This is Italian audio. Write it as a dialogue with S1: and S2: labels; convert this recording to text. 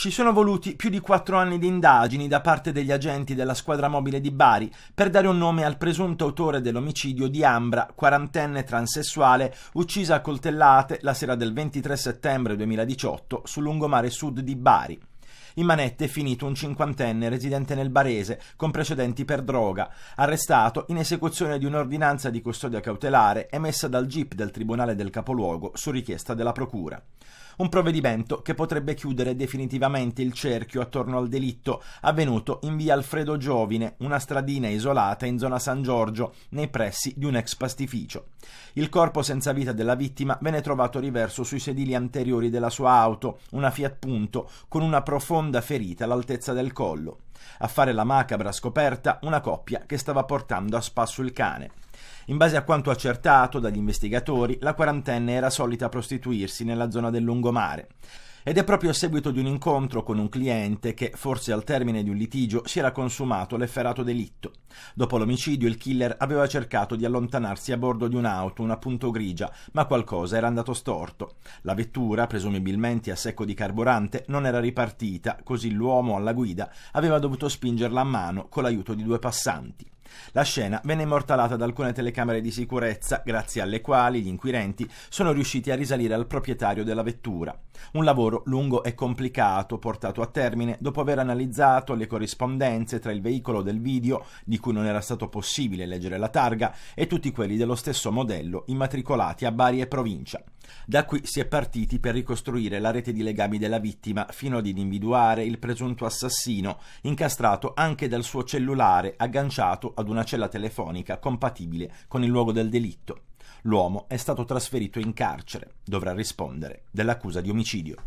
S1: Ci sono voluti più di quattro anni di indagini da parte degli agenti della squadra mobile di Bari per dare un nome al presunto autore dell'omicidio di Ambra, quarantenne transessuale, uccisa a coltellate la sera del 23 settembre 2018 sul lungomare sud di Bari. In manette è finito un cinquantenne residente nel Barese con precedenti per droga, arrestato in esecuzione di un'ordinanza di custodia cautelare emessa dal GIP del Tribunale del Capoluogo su richiesta della Procura. Un provvedimento che potrebbe chiudere definitivamente il cerchio attorno al delitto avvenuto in via Alfredo Giovine, una stradina isolata in zona San Giorgio, nei pressi di un ex pastificio. Il corpo senza vita della vittima venne trovato riverso sui sedili anteriori della sua auto, una Fiat Punto, con una profonda ferita all'altezza del collo. A fare la macabra scoperta una coppia che stava portando a spasso il cane. In base a quanto accertato dagli investigatori, la quarantenne era solita prostituirsi nella zona del lungomare. Ed è proprio a seguito di un incontro con un cliente che, forse al termine di un litigio, si era consumato l'efferato delitto. Dopo l'omicidio il killer aveva cercato di allontanarsi a bordo di un'auto, una punto grigia, ma qualcosa era andato storto. La vettura, presumibilmente a secco di carburante, non era ripartita, così l'uomo alla guida aveva dovuto spingerla a mano con l'aiuto di due passanti. La scena venne immortalata da alcune telecamere di sicurezza, grazie alle quali gli inquirenti sono riusciti a risalire al proprietario della vettura. Un lavoro lungo e complicato portato a termine dopo aver analizzato le corrispondenze tra il veicolo del video, di cui non era stato possibile leggere la targa, e tutti quelli dello stesso modello immatricolati a Bari e provincia. Da qui si è partiti per ricostruire la rete di legami della vittima fino ad individuare il presunto assassino, incastrato anche dal suo cellulare agganciato ad una cella telefonica compatibile con il luogo del delitto. L'uomo è stato trasferito in carcere, dovrà rispondere dell'accusa di omicidio.